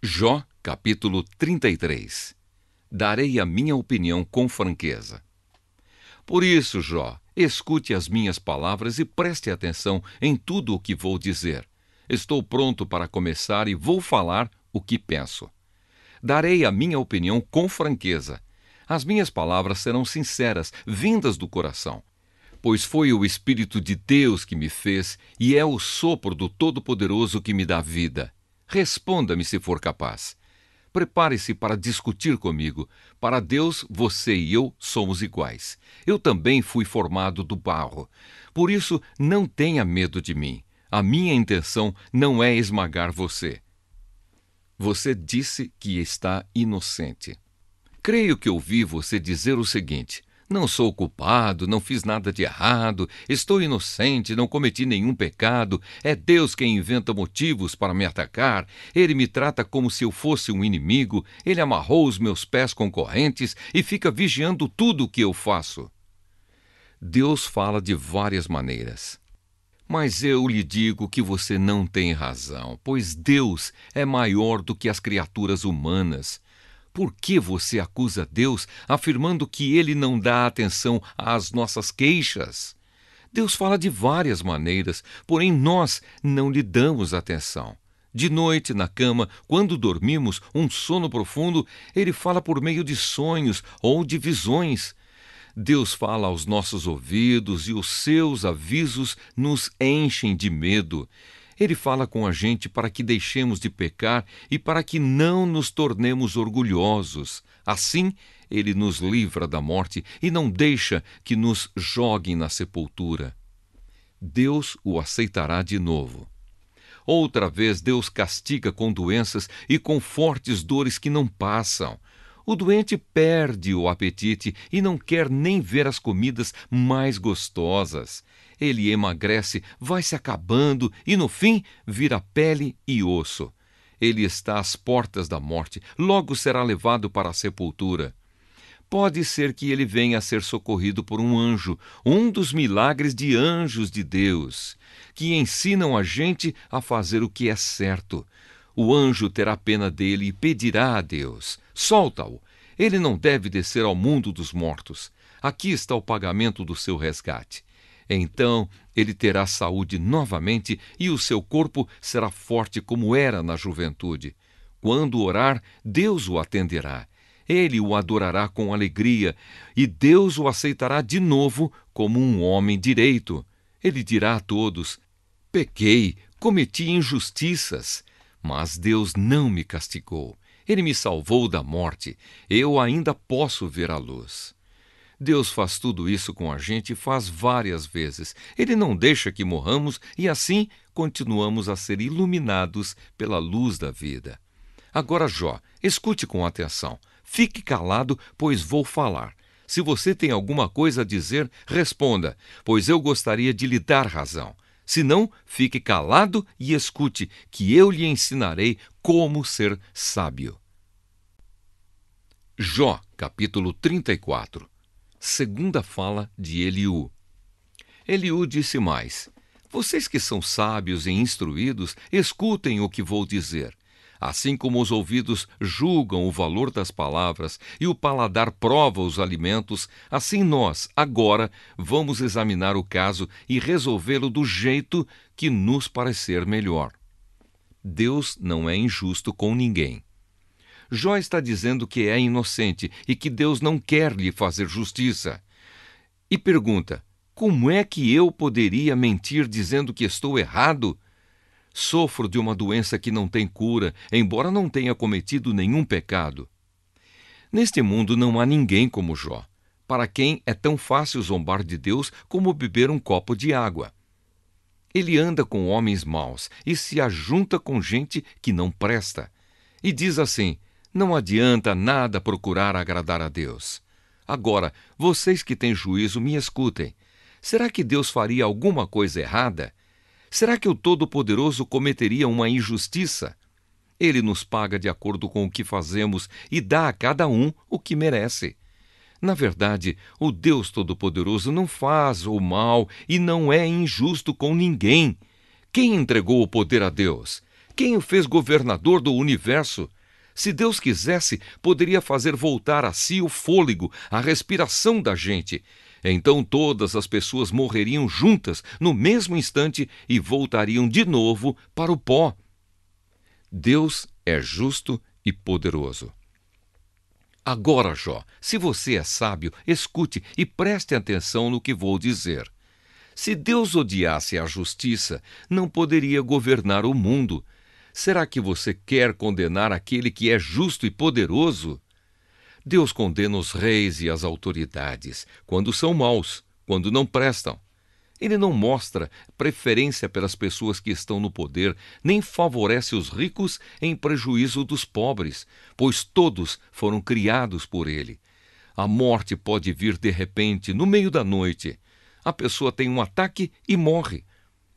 Jó, capítulo 33 Darei a minha opinião com franqueza. Por isso, Jó, escute as minhas palavras e preste atenção em tudo o que vou dizer. Estou pronto para começar e vou falar o que penso. Darei a minha opinião com franqueza. As minhas palavras serão sinceras, vindas do coração. Pois foi o Espírito de Deus que me fez e é o sopro do Todo-Poderoso que me dá vida. Responda-me se for capaz. Prepare-se para discutir comigo. Para Deus, você e eu somos iguais. Eu também fui formado do barro. Por isso, não tenha medo de mim. A minha intenção não é esmagar você. Você disse que está inocente. Creio que ouvi você dizer o seguinte: não sou culpado, não fiz nada de errado, estou inocente, não cometi nenhum pecado, é Deus quem inventa motivos para me atacar, ele me trata como se eu fosse um inimigo, ele amarrou os meus pés com correntes e fica vigiando tudo o que eu faço. Deus fala de várias maneiras. Mas eu lhe digo que você não tem razão, pois Deus é maior do que as criaturas humanas. Por que você acusa Deus afirmando que ele não dá atenção às nossas queixas? Deus fala de várias maneiras, porém nós não lhe damos atenção. De noite, na cama, quando dormimos um sono profundo, ele fala por meio de sonhos ou de visões. Deus fala aos nossos ouvidos e os seus avisos nos enchem de medo. Ele fala com a gente para que deixemos de pecar e para que não nos tornemos orgulhosos. Assim, ele nos livra da morte e não deixa que nos joguem na sepultura. Deus o aceitará de novo. Outra vez, Deus castiga com doenças e com fortes dores que não passam. O doente perde o apetite e não quer nem ver as comidas mais gostosas ele emagrece, vai se acabando e, no fim, vira pele e osso. Ele está às portas da morte, logo será levado para a sepultura. Pode ser que ele venha a ser socorrido por um anjo, um dos milagres de anjos de Deus, que ensinam a gente a fazer o que é certo. O anjo terá pena dele e pedirá a Deus: solta-o, ele não deve descer ao mundo dos mortos. Aqui está o pagamento do seu resgate. Então ele terá saúde novamente e o seu corpo será forte como era na juventude. Quando orar, Deus o atenderá. Ele o adorará com alegria e Deus o aceitará de novo como um homem direito. Ele dirá a todos: Pequei, cometi injustiças, mas Deus não me castigou. Ele me salvou da morte. Eu ainda posso ver a luz. Deus faz tudo isso com a gente e faz várias vezes. Ele não deixa que morramos e assim continuamos a ser iluminados pela luz da vida. Agora, Jó, escute com atenção. Fique calado, pois vou falar. Se você tem alguma coisa a dizer, responda, pois eu gostaria de lhe dar razão. Se não, fique calado e escute, que eu lhe ensinarei como ser sábio. Jó, capítulo 34 segunda fala de Eliú. Eliú disse mais: Vocês que são sábios e instruídos, escutem o que vou dizer. Assim como os ouvidos julgam o valor das palavras e o paladar prova os alimentos, assim nós, agora, vamos examinar o caso e resolvê-lo do jeito que nos parecer melhor. Deus não é injusto com ninguém. Jó está dizendo que é inocente e que Deus não quer lhe fazer justiça. E pergunta: como é que eu poderia mentir dizendo que estou errado? Sofro de uma doença que não tem cura, embora não tenha cometido nenhum pecado. Neste mundo não há ninguém como Jó, para quem é tão fácil zombar de Deus como beber um copo de água. Ele anda com homens maus e se ajunta com gente que não presta. E diz assim: não adianta nada procurar agradar a Deus. Agora, vocês que têm juízo, me escutem. Será que Deus faria alguma coisa errada? Será que o Todo-Poderoso cometeria uma injustiça? Ele nos paga de acordo com o que fazemos e dá a cada um o que merece. Na verdade, o Deus Todo-Poderoso não faz o mal e não é injusto com ninguém. Quem entregou o poder a Deus? Quem o fez governador do universo? Se Deus quisesse, poderia fazer voltar a si o fôlego, a respiração da gente. Então todas as pessoas morreriam juntas no mesmo instante e voltariam de novo para o pó. Deus é justo e poderoso. Agora, Jó, se você é sábio, escute e preste atenção no que vou dizer. Se Deus odiasse a justiça, não poderia governar o mundo. Será que você quer condenar aquele que é justo e poderoso? Deus condena os reis e as autoridades quando são maus, quando não prestam. Ele não mostra preferência pelas pessoas que estão no poder, nem favorece os ricos em prejuízo dos pobres, pois todos foram criados por ele. A morte pode vir de repente, no meio da noite. A pessoa tem um ataque e morre.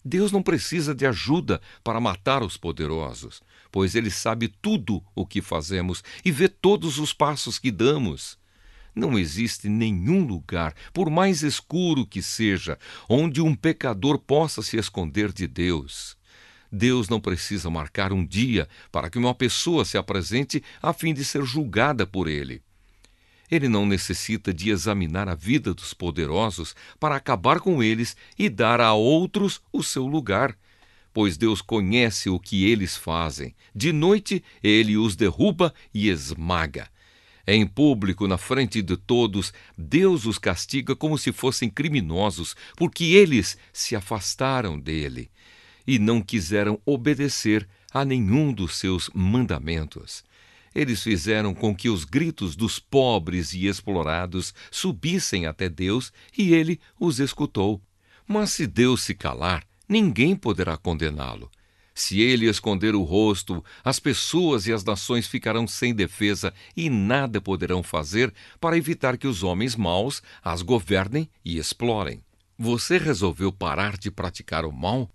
Deus não precisa de ajuda para matar os poderosos, pois Ele sabe tudo o que fazemos e vê todos os passos que damos. Não existe nenhum lugar, por mais escuro que seja, onde um pecador possa se esconder de Deus. Deus não precisa marcar um dia para que uma pessoa se apresente a fim de ser julgada por ele. Ele não necessita de examinar a vida dos poderosos para acabar com eles e dar a outros o seu lugar, pois Deus conhece o que eles fazem. De noite, ele os derruba e esmaga. Em público, na frente de todos, Deus os castiga como se fossem criminosos, porque eles se afastaram dele e não quiseram obedecer a nenhum dos seus mandamentos. Eles fizeram com que os gritos dos pobres e explorados subissem até Deus e ele os escutou. Mas se Deus se calar, ninguém poderá condená-lo. Se ele esconder o rosto, as pessoas e as nações ficarão sem defesa e nada poderão fazer para evitar que os homens maus as governem e explorem. Você resolveu parar de praticar o mal?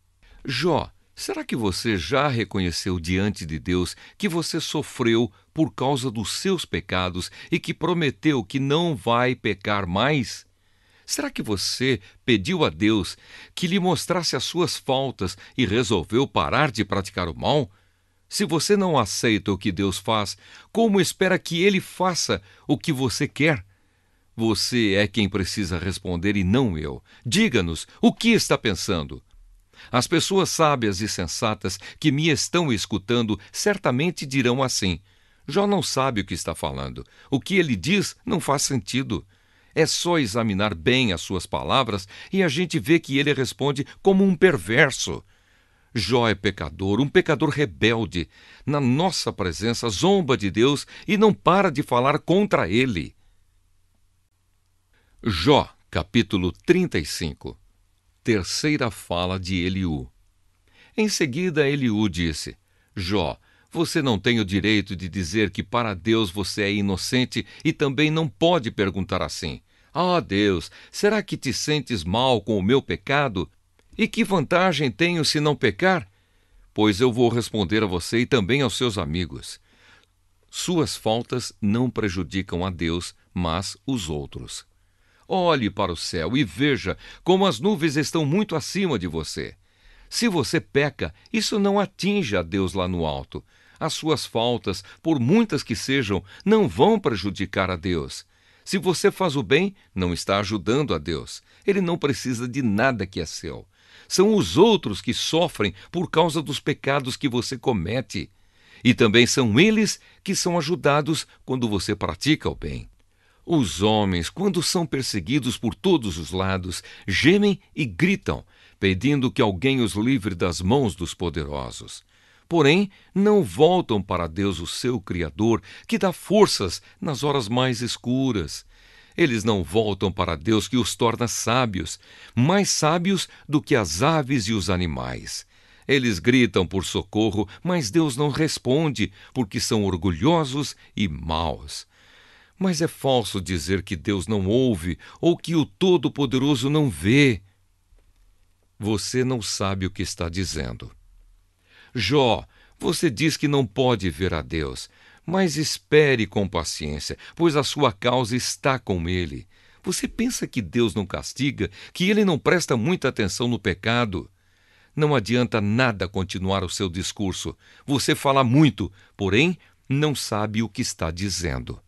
Jó Será que você já reconheceu diante de Deus que você sofreu por causa dos seus pecados e que prometeu que não vai pecar mais? Será que você pediu a Deus que lhe mostrasse as suas faltas e resolveu parar de praticar o mal? Se você não aceita o que Deus faz, como espera que Ele faça o que você quer? Você é quem precisa responder e não eu. Diga-nos o que está pensando. As pessoas sábias e sensatas que me estão escutando certamente dirão assim: Jó não sabe o que está falando. O que ele diz não faz sentido. É só examinar bem as suas palavras e a gente vê que ele responde como um perverso. Jó é pecador, um pecador rebelde. Na nossa presença, zomba de Deus e não para de falar contra ele. Jó, capítulo 35 terceira fala de Eliú. Em seguida, Eliú disse: Jó, você não tem o direito de dizer que para Deus você é inocente e também não pode perguntar assim: Ah, oh Deus, será que te sentes mal com o meu pecado? E que vantagem tenho se não pecar? Pois eu vou responder a você e também aos seus amigos. Suas faltas não prejudicam a Deus, mas os outros. Olhe para o céu e veja como as nuvens estão muito acima de você. Se você peca, isso não atinge a Deus lá no alto. As suas faltas, por muitas que sejam, não vão prejudicar a Deus. Se você faz o bem, não está ajudando a Deus. Ele não precisa de nada que é seu. São os outros que sofrem por causa dos pecados que você comete. E também são eles que são ajudados quando você pratica o bem. Os homens, quando são perseguidos por todos os lados, gemem e gritam, pedindo que alguém os livre das mãos dos poderosos. Porém, não voltam para Deus, o seu Criador, que dá forças nas horas mais escuras. Eles não voltam para Deus, que os torna sábios, mais sábios do que as aves e os animais. Eles gritam por socorro, mas Deus não responde, porque são orgulhosos e maus. Mas é falso dizer que Deus não ouve ou que o Todo-Poderoso não vê. Você não sabe o que está dizendo. Jó, você diz que não pode ver a Deus, mas espere com paciência, pois a sua causa está com ele. Você pensa que Deus não castiga, que ele não presta muita atenção no pecado? Não adianta nada continuar o seu discurso. Você fala muito, porém não sabe o que está dizendo.